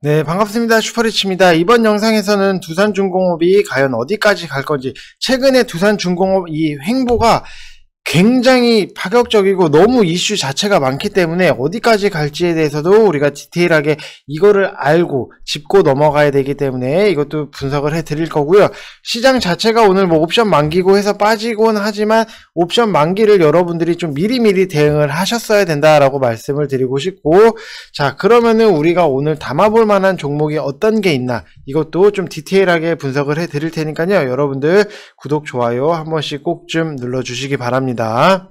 네, 반갑습니다. 슈퍼리치입니다. 이번 영상에서는 두산중공업이 과연 어디까지 갈 건지, 최근에 두산중공업 이 횡보가 굉장히 파격적이고 너무 이슈 자체가 많기 때문에 어디까지 갈지에 대해서도 우리가 디테일하게 이거를 알고 짚고 넘어가야 되기 때문에 이것도 분석을 해 드릴 거고요. 시장 자체가 오늘 뭐 옵션 만기고 해서 빠지곤 하지만 옵션 만기를 여러분들이 좀 미리미리 대응을 하셨어야 된다라고 말씀을 드리고 싶고 자, 그러면은 우리가 오늘 담아볼 만한 종목이 어떤 게 있나 이것도 좀 디테일하게 분석을 해 드릴 테니까요. 여러분들 구독, 좋아요 한 번씩 꼭 좀 눌러 주시기 바랍니다. 있니다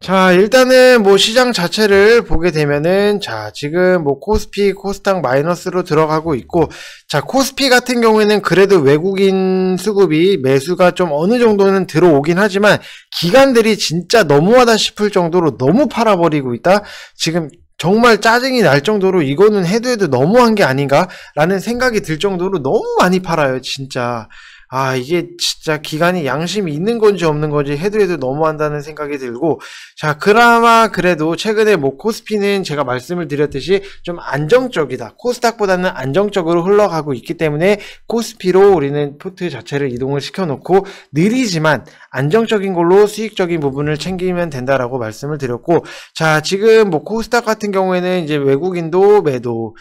자, 일단은 뭐 시장 자체를 보게 되면은 자, 지금 뭐 코스피, 코스닥 마이너스로 들어가고 있고 자, 코스피 같은 경우에는 그래도 외국인 수급이 매수가 좀 어느 정도는 들어오긴 하지만 기관들이 진짜 너무하다 싶을 정도로 너무 팔아버리고 있다. 지금 정말 짜증이 날 정도로 이거는 해도 해도 너무한 게 아닌가라는 생각이 들 정도로 너무 많이 팔아요, 진짜. 아, 이게 진짜 기간이 양심이 있는 건지 없는 건지 해도 해도 너무한다는 생각이 들고, 자, 그나마 그래도 최근에 뭐 코스피는 제가 말씀을 드렸듯이 좀 안정적이다. 코스닥보다는 안정적으로 흘러가고 있기 때문에 코스피로 우리는 포트 자체를 이동을 시켜놓고 느리지만 안정적인 걸로 수익적인 부분을 챙기면 된다라고 말씀을 드렸고, 자, 지금 뭐 코스닥 같은 경우에는 이제 외국인도 매도,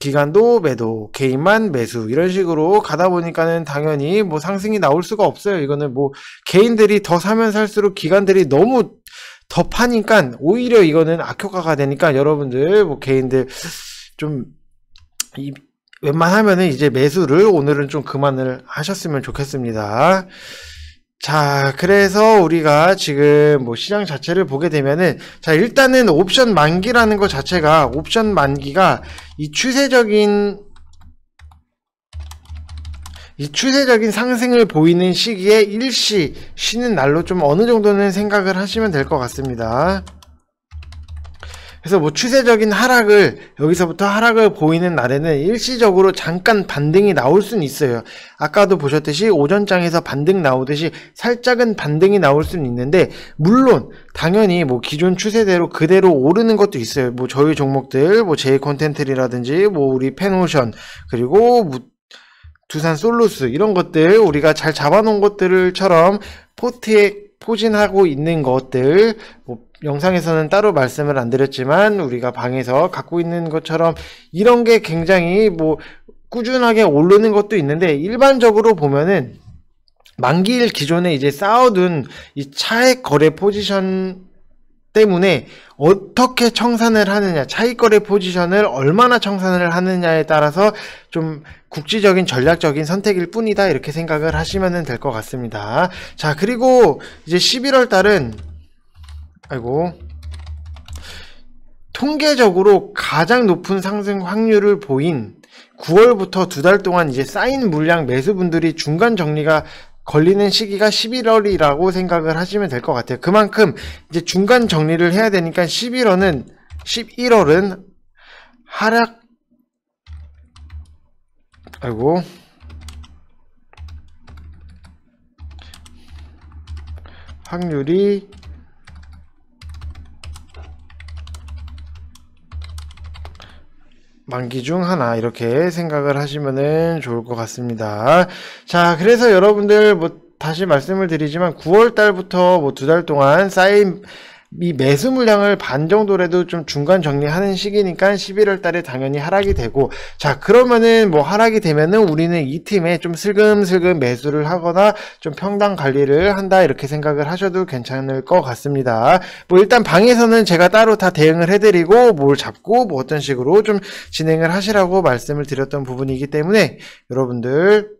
기간도 매도, 개인만 매수 이런 식으로 가다 보니까는 당연히 뭐 상승이 나올 수가 없어요. 이거는 뭐 개인들이 더 사면 살수록 기관들이 너무 더 파니까 오히려 이거는 악효과가 되니까 여러분들 뭐 개인들 좀 이, 웬만하면은 이제 매수를 오늘은 좀 그만을 하셨으면 좋겠습니다. 자, 그래서 우리가 지금 뭐 시장 자체를 보게 되면은 자, 일단은 옵션 만기라는 것 자체가 옵션 만기가 이 추세적인 이 추세적인 상승을 보이는 시기에 일시 쉬는 날로 좀 어느 정도는 생각을 하시면 될 것 같습니다. 그래서 뭐 추세적인 하락을 여기서부터 하락을 보이는 날에는 일시적으로 잠깐 반등이 나올 수는 있어요. 아까도 보셨듯이 오전장에서 반등 나오듯이 살짝은 반등이 나올 수는 있는데 물론 당연히 뭐 기존 추세대로 그대로 오르는 것도 있어요. 뭐 저희 종목들 뭐 제이 콘텐트리라든지 뭐 우리 펜오션 그리고 뭐 두산 솔루스 이런 것들 우리가 잘 잡아놓은 것들처럼 포트에 포진하고 있는 것들 뭐 영상에서는 따로 말씀을 안 드렸지만 우리가 방에서 갖고 있는 것처럼 이런 게 굉장히 뭐 꾸준하게 오르는 것도 있는데 일반적으로 보면은 만기일 기존에 이제 쌓아둔 이 차액 거래 포지션 때문에 어떻게 청산을 하느냐, 차익거래 포지션을 얼마나 청산을 하느냐에 따라서 좀 국지적인 전략적인 선택일 뿐이다 이렇게 생각을 하시면 될 것 같습니다. 자 그리고 이제 11월 달은 아이고 통계적으로 가장 높은 상승 확률을 보인 9월부터 두 달 동안 이제 쌓인 물량 매수분들이 중간 정리가 걸리는 시기가 11월이라고 생각을 하시면 될 것 같아요. 그만큼 이제 중간 정리를 해야 되니까 11월은 11월은 하락 아이고 확률이 만기 중 하나 이렇게 생각을 하시면 좋을 것 같습니다. 자 그래서 여러분들 뭐 다시 말씀을 드리지만 9월 달부터 뭐 두 달 동안 쌓인 이 매수 물량을 반 정도라도 좀 중간 정리하는 시기니까 11월 달에 당연히 하락이 되고 자 그러면은 뭐 하락이 되면은 우리는 이 팀에 좀 슬금슬금 매수를 하거나 좀 평당 관리를 한다 이렇게 생각을 하셔도 괜찮을 것 같습니다 뭐 일단 방에서는 제가 따로 다 대응을 해드리고 뭘 잡고 뭐 어떤 식으로 좀 진행을 하시라고 말씀을 드렸던 부분이기 때문에 여러분들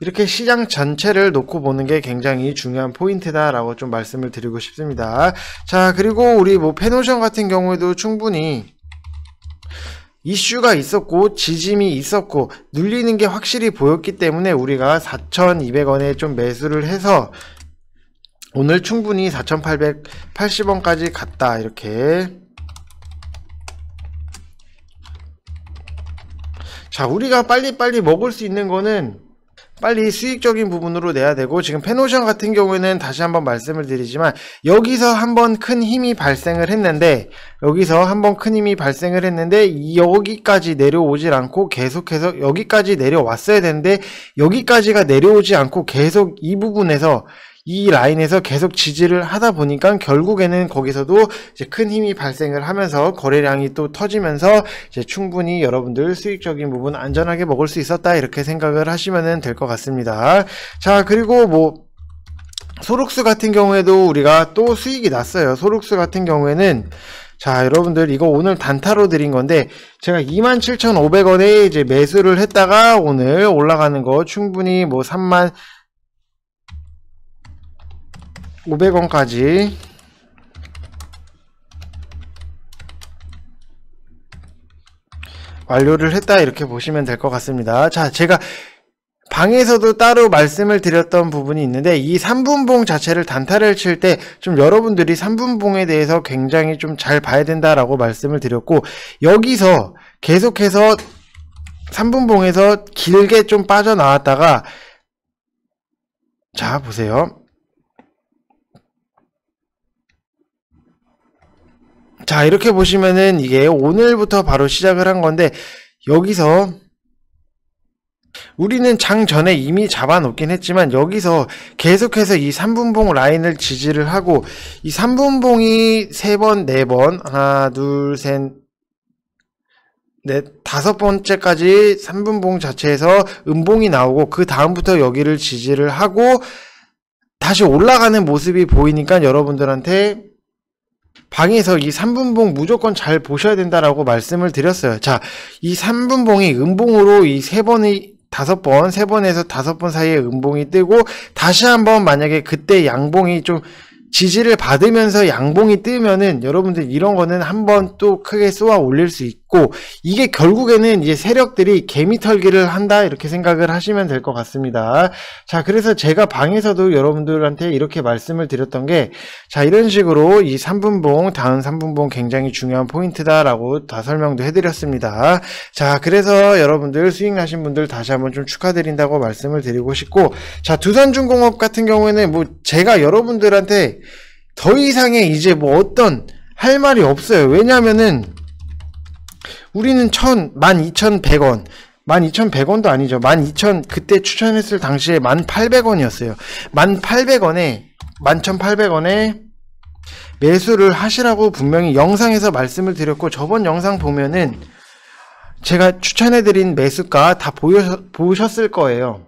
이렇게 시장 전체를 놓고 보는 게 굉장히 중요한 포인트다라고 좀 말씀을 드리고 싶습니다. 자, 그리고 우리 뭐 페노션 같은 경우에도 충분히 이슈가 있었고 지짐이 있었고 눌리는 게 확실히 보였기 때문에 우리가 4,200원에 좀 매수를 해서 오늘 충분히 4,880원까지 갔다 이렇게 자 우리가 빨리빨리 먹을 수 있는 거는 빨리 수익적인 부분으로 내야 되고 지금 페노션 같은 경우에는 다시 한번 말씀을 드리지만 여기서 한번 큰 힘이 발생을 했는데 여기서 한번 큰 힘이 발생을 했는데 여기까지 내려오질 않고 계속해서 여기까지 내려왔어야 되는데 여기까지가 내려오지 않고 계속 이 부분에서 이 라인에서 계속 지지를 하다 보니까 결국에는 거기서도 이제 큰 힘이 발생을 하면서 거래량이 또 터지면서 이제 충분히 여러분들 수익적인 부분 안전하게 먹을 수 있었다 이렇게 생각을 하시면 될 것 같습니다. 자 그리고 뭐소룩스 같은 경우에도 우리가 또 수익이 났어요. 소룩스 같은 경우에는 자 여러분들 이거 오늘 단타로 드린 건데 제가 27,500원에 이제 매수를 했다가 오늘 올라가는 거 충분히 뭐 3만 500원까지 완료를 했다 이렇게 보시면 될 것 같습니다. 자 제가 방에서도 따로 말씀을 드렸던 부분이 있는데 이 3분봉 자체를 단타를 칠 때 좀 여러분들이 3분봉에 대해서 굉장히 좀 잘 봐야 된다라고 말씀을 드렸고 여기서 계속해서 3분봉에서 길게 좀 빠져나왔다가 자 보세요. 자, 이렇게 보시면은 이게 오늘부터 바로 시작을 한 건데, 여기서 우리는 장 전에 이미 잡아놓긴 했지만 여기서 계속해서 이 3분봉 라인을 지지를 하고 이 3분봉이 3번, 4번, 하나, 둘, 셋, 네, 다섯 번째까지 3분봉 자체에서 음봉이 나오고 그 다음부터 여기를 지지를 하고 다시 올라가는 모습이 보이니까 여러분들한테 방에서 이 3분봉 무조건 잘 보셔야 된다라고 말씀을 드렸어요. 자, 이 3분봉이 음봉으로 이3번이 다섯 번, 세 번에서 다섯 번 사이에 음봉이 뜨고 다시 한번 만약에 그때 양봉이 좀 지지를 받으면서 양봉이 뜨면은 여러분들 이런 거는 한번 또 크게 쏘아 올릴 수 있고 이게 결국에는 이제 세력들이 개미털기를 한다 이렇게 생각을 하시면 될 것 같습니다 자 그래서 제가 방에서도 여러분들한테 이렇게 말씀을 드렸던 게자 이런 식으로 이 3분봉 다음 3분봉 굉장히 중요한 포인트다 라고 다 설명도 해드렸습니다 자 그래서 여러분들 수익 나신 분들 다시 한번 좀 축하드린다고 말씀을 드리고 싶고 자 두산중공업 같은 경우에는 뭐 제가 여러분들한테 더 이상의 이제 뭐 어떤 할 말이 없어요. 왜냐면은 우리는 천, 만 이천 백원, 만 이천 백원도 아니죠. 만 이천 그때 추천했을 당시에 만 팔백 원이었어요만 팔백 원에 만 천 팔백 원에 매수를 하시라고 분명히 영상에서 말씀을 드렸고 저번 영상 보면은 제가 추천해드린 매수가 다 보여, 보셨을 거예요.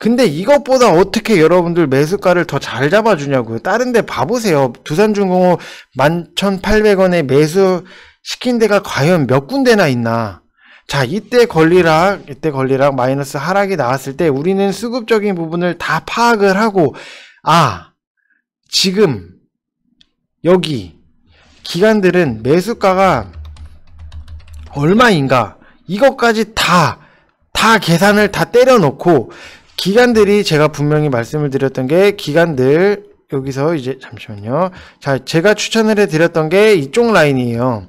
근데 이것보다 어떻게 여러분들 매수가를 더 잘 잡아주냐고요. 다른 데 봐보세요. 두산중공업 11,800원에 매수 시킨 데가 과연 몇 군데나 있나. 자 이때 권리락 이때 권리락 마이너스 하락이 나왔을 때 우리는 수급적인 부분을 다 파악을 하고 아 지금 여기 기관들은 매수가가 얼마인가 이것까지 다 다 계산을 다 때려놓고 기간들이 제가 분명히 말씀을 드렸던 게 기간들 여기서 이제 잠시만요. 자, 제가 추천을 해드렸던 게 이쪽 라인이에요.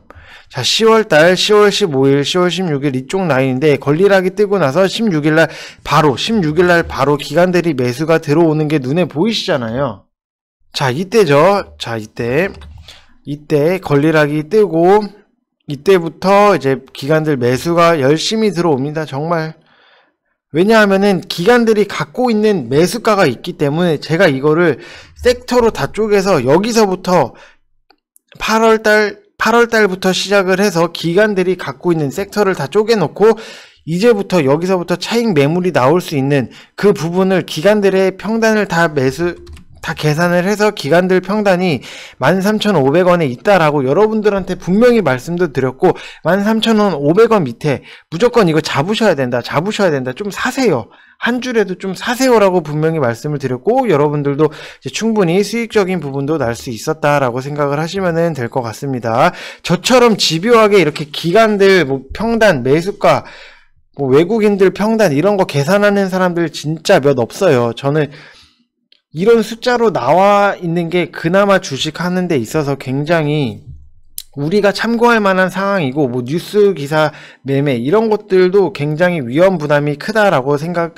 자, 10월달, 10월 15일, 10월 16일 이쪽 라인인데 걸리락이 뜨고 나서 16일날 바로 16일날 바로 기간 들이 매수가 들어오는 게 눈에 보이시잖아요. 자, 이때죠. 자, 이때 이때 걸리락이 뜨고 이때부터 이제 기간들 매수가 열심히 들어옵니다. 정말 왜냐하면은 기관들이 갖고 있는 매수가가 있기 때문에 제가 이거를 섹터로 다 쪼개서 여기서부터 8월달 8월달부터 시작을 해서 기관들이 갖고 있는 섹터를 다 쪼개놓고 이제부터 여기서부터 차익 매물이 나올 수 있는 그 부분을 기관들의 평단을 다 매수 다 계산을 해서 기간들 평단이 13,500원에 있다라고 여러분들한테 분명히 말씀도 드렸고 13,500원 밑에 무조건 이거 잡으셔야 된다 잡으셔야 된다 좀 사세요 한 줄에도 좀 사세요라고 분명히 말씀을 드렸고 여러분들도 충분히 수익적인 부분도 날 수 있었다라고 생각을 하시면 될 것 같습니다 저처럼 집요하게 이렇게 기간들뭐 평단 매수가 뭐 외국인들 평단 이런 거 계산하는 사람들 진짜 몇 없어요 저는 이런 숫자로 나와 있는 게 그나마 주식하는 데 있어서 굉장히 우리가 참고할 만한 상황이고 뭐 뉴스 기사 매매 이런 것들도 굉장히 위험 부담이 크다라고 생각을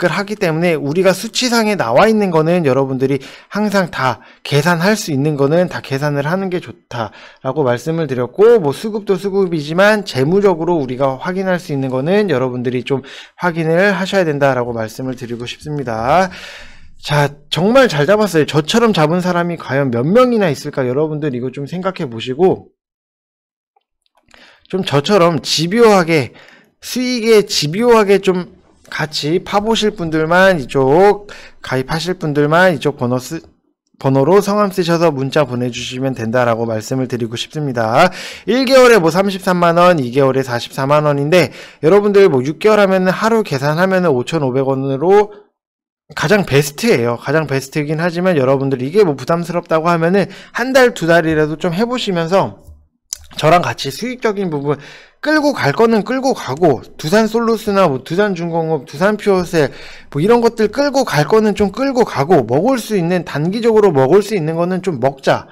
하기 때문에 우리가 수치상에 나와 있는 거는 여러분들이 항상 다 계산할 수 있는 거는 다 계산을 하는 게 좋다라고 말씀을 드렸고 뭐 수급도 수급이지만 재무적으로 우리가 확인할 수 있는 거는 여러분들이 좀 확인을 하셔야 된다라고 말씀을 드리고 싶습니다. 자, 정말 잘 잡았어요. 저처럼 잡은 사람이 과연 몇 명이나 있을까? 여러분들 이거 좀 생각해 보시고, 좀 저처럼 집요하게, 수익에 집요하게 좀 같이 파보실 분들만 이쪽, 가입하실 분들만 이쪽 번호 쓰, 번호로 성함 쓰셔서 문자 보내주시면 된다라고 말씀을 드리고 싶습니다. 1개월에 뭐 33만원, 2개월에 44만원인데 여러분들 뭐 6개월 하면 하루 계산하면 5,500원으로 가장 베스트예요. 가장 베스트이긴 하지만 여러분들 이게 뭐 부담스럽다고 하면은 한 달 두 달이라도 좀 해보시면서 저랑 같이 수익적인 부분 끌고 갈 거는 끌고 가고 두산 솔루스나 뭐 두산 중공업, 두산 퓨어셀 뭐 이런 것들 끌고 갈 거는 좀 끌고 가고 먹을 수 있는 단기적으로 먹을 수 있는 거는 좀 먹자.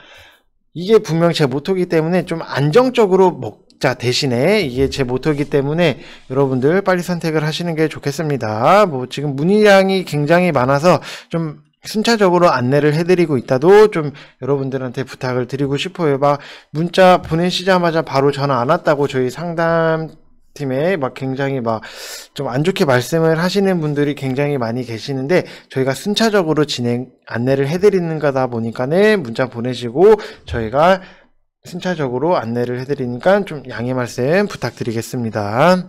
이게 분명 제 모토기 때문에 좀 안정적으로 먹자 대신에 이게 제 모토이기 때문에 여러분들 빨리 선택을 하시는 게 좋겠습니다. 뭐 지금 문의량이 굉장히 많아서 좀 순차적으로 안내를 해드리고 있다도 좀 여러분들한테 부탁을 드리고 싶어요. 막 문자 보내시자마자 바로 전화 안 왔다고 저희 상담 팀에 막 굉장히 막 좀 안 좋게 말씀을 하시는 분들이 굉장히 많이 계시는데 저희가 순차적으로 진행 안내를 해드리는 거다 보니까는 문자 보내시고 저희가 순차적으로 안내를 해드리니까 좀 양해 말씀 부탁드리겠습니다.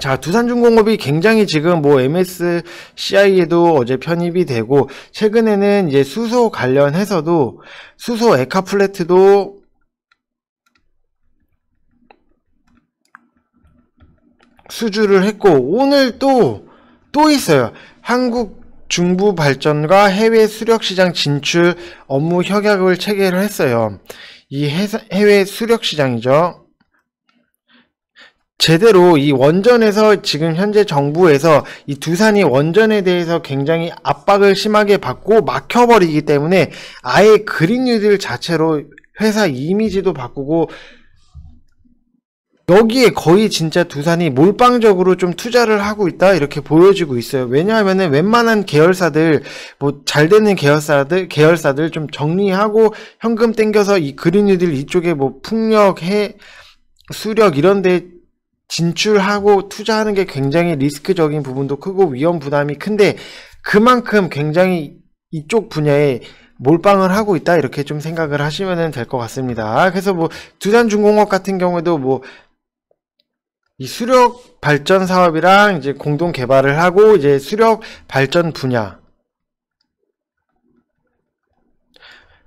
자, 두산중공업이 굉장히 지금 뭐 MSCI에도 어제 편입이 되고, 최근에는 이제 수소 관련해서도 수소 에카플레트도 수주를 했고, 오늘 또, 또 있어요. 한국 중부 발전과 해외 수력 시장 진출 업무 협약을 체결을 했어요. 이해외 수력 시장이죠. 제대로 이 원전에서 지금 현재 정부에서 이 두산이 원전에 대해서 굉장히 압박을 심하게 받고 막혀버리기 때문에 아예 그린뉴딜 자체로 회사 이미지도 바꾸고 여기에 거의 진짜 두산이 몰빵적으로 좀 투자를 하고 있다 이렇게 보여지고 있어요. 왜냐하면 웬만한 계열사들 뭐잘 되는 계열사들 계열사들 좀 정리하고 현금 땡겨서 이그린유딜 이쪽에 뭐 풍력 해 수력 이런 데 진출하고 투자하는 게 굉장히 리스크적인 부분도 크고 위험 부담이 큰데 그만큼 굉장히 이쪽 분야에 몰빵을 하고 있다 이렇게 좀 생각을 하시면 될 것 같습니다. 그래서 뭐 두산중공업 같은 경우에도 뭐이 수력 발전 사업이랑 이제 공동 개발을 하고 이제 수력 발전 분야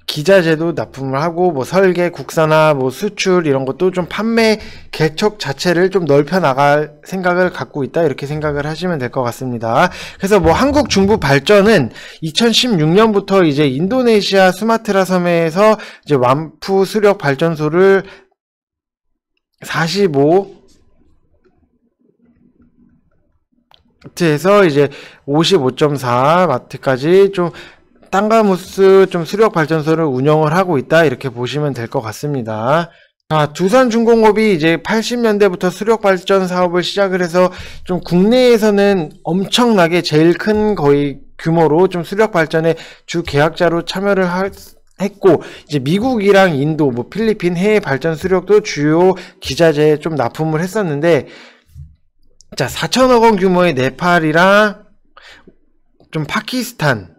기자재도 납품을 하고 뭐 설계, 국산화, 뭐 수출 이런 것도 좀 판매 개척 자체를 좀 넓혀 나갈 생각을 갖고 있다 이렇게 생각을 하시면 될 것 같습니다. 그래서 뭐 한국 중부 발전은 2016년부터 이제 인도네시아 스마트라 섬에서 이제 완푸 수력 발전소를 45 마트에서 이제 55.4 마트까지 좀 땅가무스 좀 수력 발전소를 운영을 하고 있다 이렇게 보시면 될 것 같습니다. 아, 두산중공업이 이제 80년대부터 수력발전 사업을 시작을 해서 좀 국내에서는 엄청나게 제일 큰 거의 규모로 좀 수력발전에 주 계약자로 참여를 할, 했고 이제 미국이랑 인도 뭐 필리핀 해외 발전 수력도 주요 기자재에 좀 납품을 했었는데 자, 4천억 원 규모의 네팔이랑 좀 파키스탄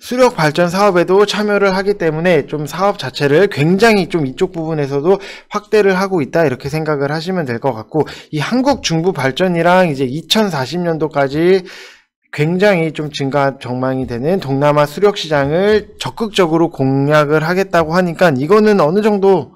수력 발전 사업에도 참여를 하기 때문에 좀 사업 자체를 굉장히 좀 이쪽 부분에서도 확대를 하고 있다 이렇게 생각을 하시면 될 것 같고 이 한국 중부 발전이랑 이제 2040년도까지 굉장히 좀 증가 전망이 되는 동남아 수력 시장을 적극적으로 공략을 하겠다고 하니까 이거는 어느 정도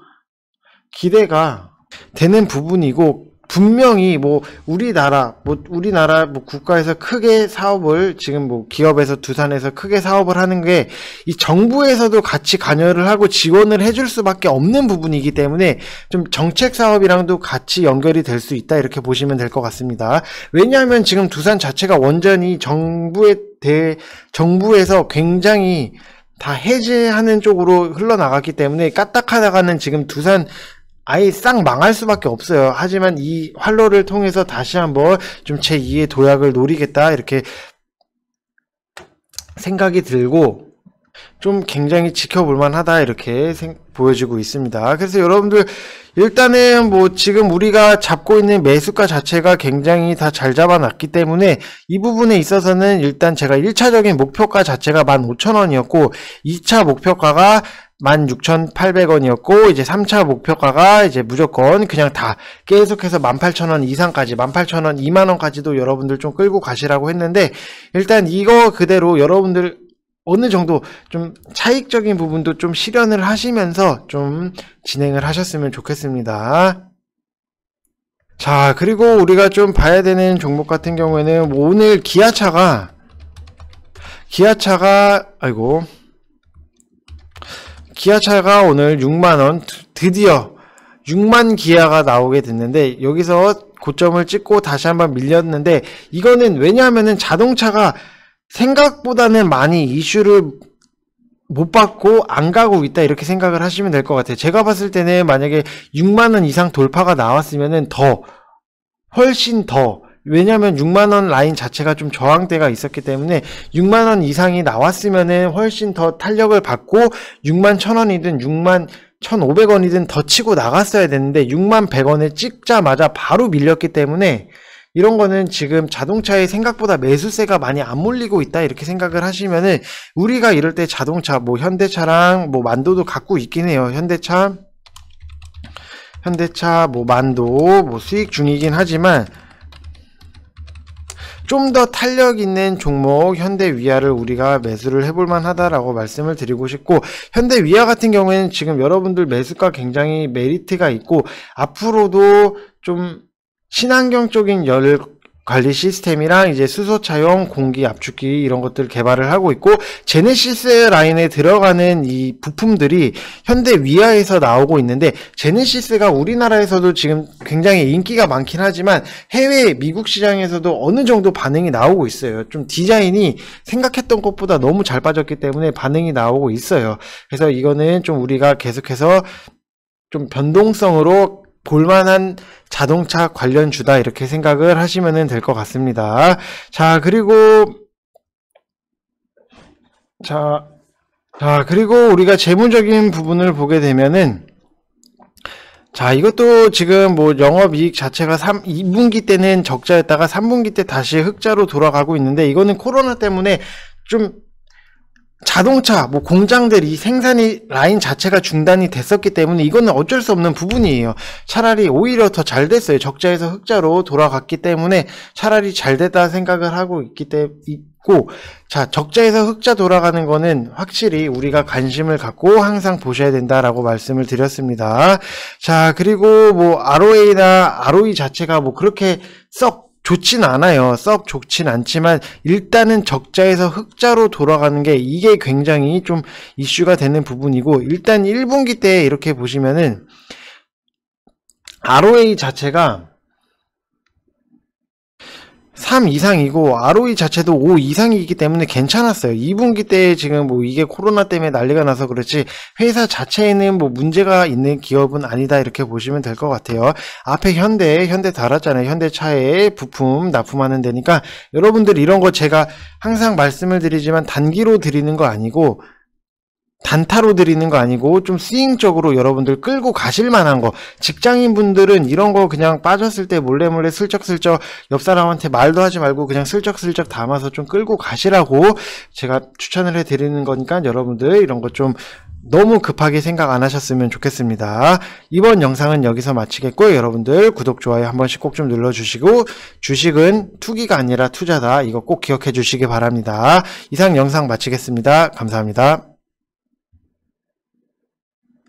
기대가 되는 부분이고 분명히 뭐 우리나라 뭐 우리나라 뭐 국가에서 크게 사업을 지금 뭐 기업에서 두산에서 크게 사업을 하는 게 이 정부에서도 같이 관여를 하고 지원을 해줄 수밖에 없는 부분이기 때문에 좀 정책 사업이랑도 같이 연결이 될 수 있다 이렇게 보시면 될 것 같습니다. 왜냐하면 지금 두산 자체가 완전히 정부에 대 정부에서 굉장히 다 해제하는 쪽으로 흘러나갔기 때문에 까딱하다가는 지금 두산 아예 싹 망할 수밖에 없어요. 하지만 이 활로를 통해서 다시 한번 좀 제2의 도약을 노리겠다 이렇게 생각이 들고 좀 굉장히 지켜볼 만하다 이렇게 보여지고 있습니다. 그래서 여러분들 일단은 뭐 지금 우리가 잡고 있는 매수가 자체가 굉장히 다 잘 잡아놨기 때문에 이 부분에 있어서는 일단 제가 1차적인 목표가 자체가 15,000원이었고 2차 목표가가 16,800원이었고 이제 3차 목표가가 이제 무조건 그냥 다 계속해서 18,000원 이상까지 18,000원 2만원까지도 여러분들 좀 끌고 가시라고 했는데 일단 이거 그대로 여러분들 어느 정도 좀 차익적인 부분도 좀 실현을 하시면서 좀 진행을 하셨으면 좋겠습니다. 자, 그리고 우리가 좀 봐야 되는 종목 같은 경우에는 오늘 기아차가 기아차가 아이고 기아차가 오늘 6만원 드디어 6만 기아가 나오게 됐는데 여기서 고점을 찍고 다시 한번 밀렸는데 이거는 왜냐하면은 자동차가 생각보다는 많이 이슈를 못 받고 안 가고 있다 이렇게 생각을 하시면 될 것 같아요. 제가 봤을 때는 만약에 6만 원 이상 돌파가 나왔으면은 더 훨씬 더 왜냐하면 6만 원 라인 자체가 좀 저항대가 있었기 때문에 6만 원 이상이 나왔으면은 훨씬 더 탄력을 받고 6만 1천 원이든 6만 1,500원이든 더 치고 나갔어야 되는데 6만 100원에 찍자마자 바로 밀렸기 때문에 이런 거는 지금 자동차에 생각보다 매수세가 많이 안 몰리고 있다 이렇게 생각을 하시면은 우리가 이럴 때 자동차 뭐 현대차랑 뭐 만도도 갖고 있긴 해요. 현대차 현대차 뭐 만도 뭐 수익 중이긴 하지만 좀 더 탄력 있는 종목 현대위아를 우리가 매수를 해볼만 하다라고 말씀을 드리고 싶고 현대위아 같은 경우에는 지금 여러분들 매수가 굉장히 메리트가 있고 앞으로도 좀 친환경 적인열 관리 시스템이랑 이제 수소차용 공기 압축기 이런 것들 을 개발을 하고 있고 제네시스 라인에 들어가는 이 부품들이 현대 위아에서 나오고 있는데 제네시스가 우리나라에서도 지금 굉장히 인기가 많긴 하지만 해외 미국 시장에서도 어느 정도 반응이 나오고 있어요. 좀 디자인이 생각했던 것보다 너무 잘 빠졌기 때문에 반응이 나오고 있어요. 그래서 이거는 좀 우리가 계속해서 좀 변동성으로 볼만한 자동차 관련주다 이렇게 생각을 하시면 될 것 같습니다. 자 그리고 자, 자 그리고 우리가 재무적인 부분을 보게 되면은 자 이것도 지금 뭐 영업이익 자체가 3, 2분기 때는 적자였다가 3분기 때 다시 흑자로 돌아가고 있는데 이거는 코로나 때문에 좀 자동차, 뭐 공장들이 생산이 라인 자체가 중단이 됐었기 때문에 이거는 어쩔 수 없는 부분이에요. 차라리 오히려 더 잘 됐어요. 적자에서 흑자로 돌아갔기 때문에 차라리 잘 됐다 생각을 하고 있기 때문 있고 자 적자에서 흑자 돌아가는 거는 확실히 우리가 관심을 갖고 항상 보셔야 된다라고 말씀을 드렸습니다. 자 그리고 뭐 ROA나 ROE 자체가 뭐 그렇게 썩 좋진 않아요. 썩 좋진 않지만 일단은 적자에서 흑자로 돌아가는 게 이게 굉장히 좀 이슈가 되는 부분이고 일단 1분기 때 이렇게 보시면은 ROA 자체가 3 이상이고 ROE 자체도 5 이상이기 때문에 괜찮았어요. 2분기 때 지금 뭐 이게 코로나 때문에 난리가 나서 그렇지 회사 자체에는 뭐 문제가 있는 기업은 아니다 이렇게 보시면 될 것 같아요. 앞에 현대 현대 달았잖아요. 현대차에 부품 납품하는 데니까 여러분들 이런 거 제가 항상 말씀을 드리지만 단기로 드리는 거 아니고 단타로 드리는 거 아니고 좀 스윙적으로 여러분들 끌고 가실 만한 거 직장인 분들은 이런 거 그냥 빠졌을 때 몰래 몰래 슬쩍슬쩍 옆 사람한테 말도 하지 말고 그냥 슬쩍슬쩍 담아서 좀 끌고 가시라고 제가 추천을 해드리는 거니까 여러분들 이런 거 좀 너무 급하게 생각 안 하셨으면 좋겠습니다. 이번 영상은 여기서 마치겠고요. 여러분들 구독, 좋아요 한 번씩 꼭 좀 눌러주시고 주식은 투기가 아니라 투자다. 이거 꼭 기억해 주시기 바랍니다. 이상 영상 마치겠습니다. 감사합니다.